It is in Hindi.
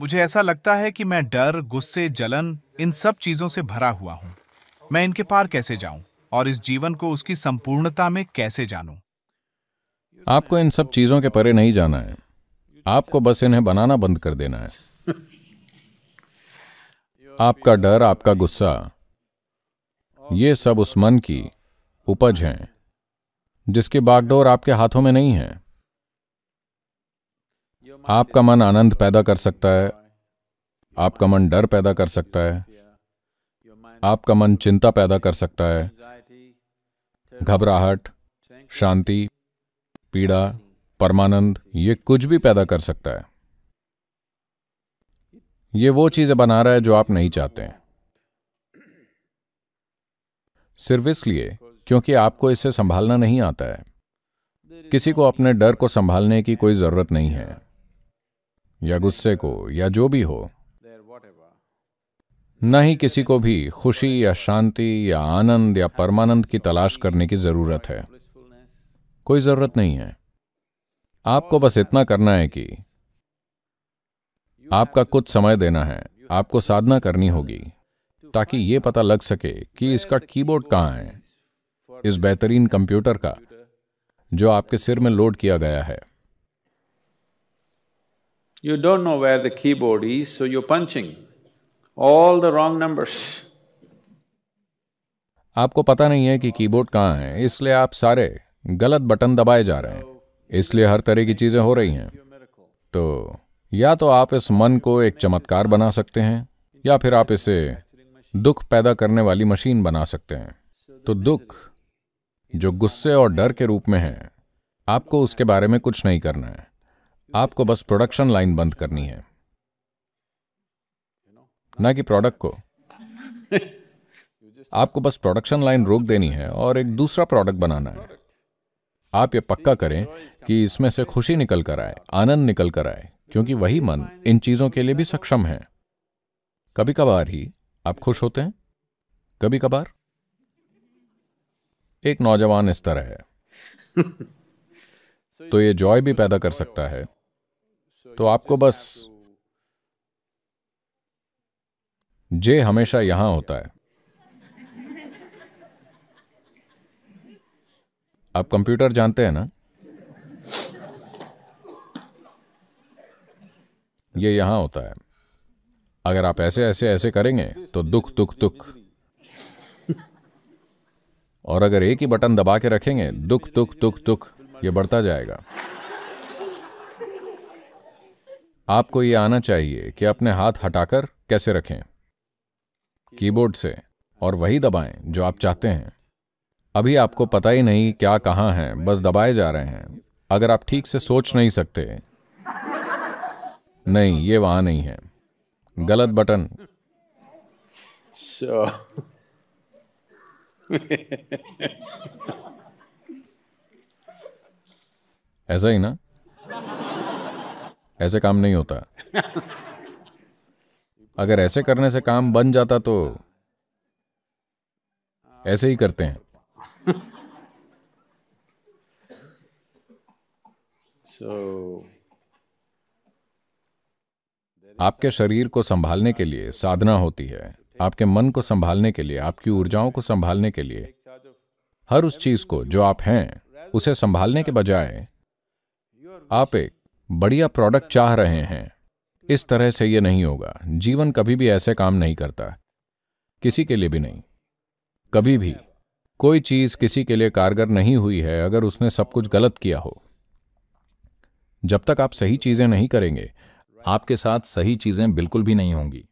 मुझे ऐसा लगता है कि मैं डर गुस्से जलन इन सब चीजों से भरा हुआ हूं मैं इनके पार कैसे जाऊं और इस जीवन को उसकी संपूर्णता में कैसे जानूं? आपको इन सब चीजों के परे नहीं जाना है आपको बस इन्हें बनाना बंद कर देना है आपका डर आपका गुस्सा ये सब उस मन की उपज हैं जिसकी बागडोर आपके हाथों में नहीं है आपका मन आनंद पैदा कर सकता है आपका मन डर पैदा कर सकता है आपका मन चिंता पैदा कर सकता है घबराहट शांति पीड़ा परमानंद ये कुछ भी पैदा कर सकता है ये वो चीजें बना रहा है जो आप नहीं चाहते हैं सिर्फ इसलिए क्योंकि आपको इसे संभालना नहीं आता है किसी को अपने डर को संभालने की कोई जरूरत नहीं है या गुस्से को या जो भी हो न ही किसी को भी खुशी या शांति या आनंद या परमानंद की तलाश करने की जरूरत है कोई जरूरत नहीं है आपको बस इतना करना है कि आपका कुछ समय देना है आपको साधना करनी होगी ताकि ये पता लग सके कि इसका कीबोर्ड कहाँ है इस बेहतरीन कंप्यूटर का जो आपके सिर में लोड किया गया है You don't know where the keyboard is, so you're punching all the wrong numbers. आपको पता नहीं है कि कीबोर्ड कहाँ है इसलिए आप सारे गलत बटन दबाए जा रहे हैं इसलिए हर तरह की चीजें हो रही हैं तो या तो आप इस मन को एक चमत्कार बना सकते हैं या फिर आप इसे दुख पैदा करने वाली मशीन बना सकते हैं तो दुख जो गुस्से और डर के रूप में है आपको उसके बारे में कुछ नहीं करना है आपको बस प्रोडक्शन लाइन बंद करनी है ना कि प्रोडक्ट को आपको बस प्रोडक्शन लाइन रोक देनी है और एक दूसरा प्रोडक्ट बनाना है आप ये पक्का करें कि इसमें से खुशी निकल कर आए आनंद निकल कर आए क्योंकि वही मन इन चीजों के लिए भी सक्षम है कभी कभार ही आप खुश होते हैं कभी कभार एक नौजवान इस तरह है तो ये जॉय भी पैदा कर सकता है तो आपको बस जे हमेशा यहां होता है आप कंप्यूटर जानते हैं ना ये यहां होता है अगर आप ऐसे ऐसे ऐसे करेंगे तो दुख दुख दुख और अगर एक ही बटन दबा के रखेंगे दुख दुख दुख दुख ये बढ़ता जाएगा आपको ये आना चाहिए कि अपने हाथ हटाकर कैसे रखें कीबोर्ड से और वही दबाएं जो आप चाहते हैं अभी आपको पता ही नहीं क्या कहाँ है बस दबाए जा रहे हैं अगर आप ठीक से सोच नहीं सकते नहीं ये वहां नहीं है गलत बटन ऐसा ही ना ऐसे काम नहीं होता अगर ऐसे करने से काम बन जाता तो ऐसे ही करते हैं so, आपके शरीर को संभालने के लिए साधना होती है आपके मन को संभालने के लिए आपकी ऊर्जाओं को संभालने के लिए हर उस चीज को जो आप हैं उसे संभालने के बजाय आप एक बढ़िया प्रोडक्ट चाह रहे हैं इस तरह से ये नहीं होगा जीवन कभी भी ऐसे काम नहीं करता किसी के लिए भी नहीं कभी भी कोई चीज किसी के लिए कारगर नहीं हुई है अगर उसने सब कुछ गलत किया हो जब तक आप सही चीजें नहीं करेंगे आपके साथ सही चीजें बिल्कुल भी नहीं होंगी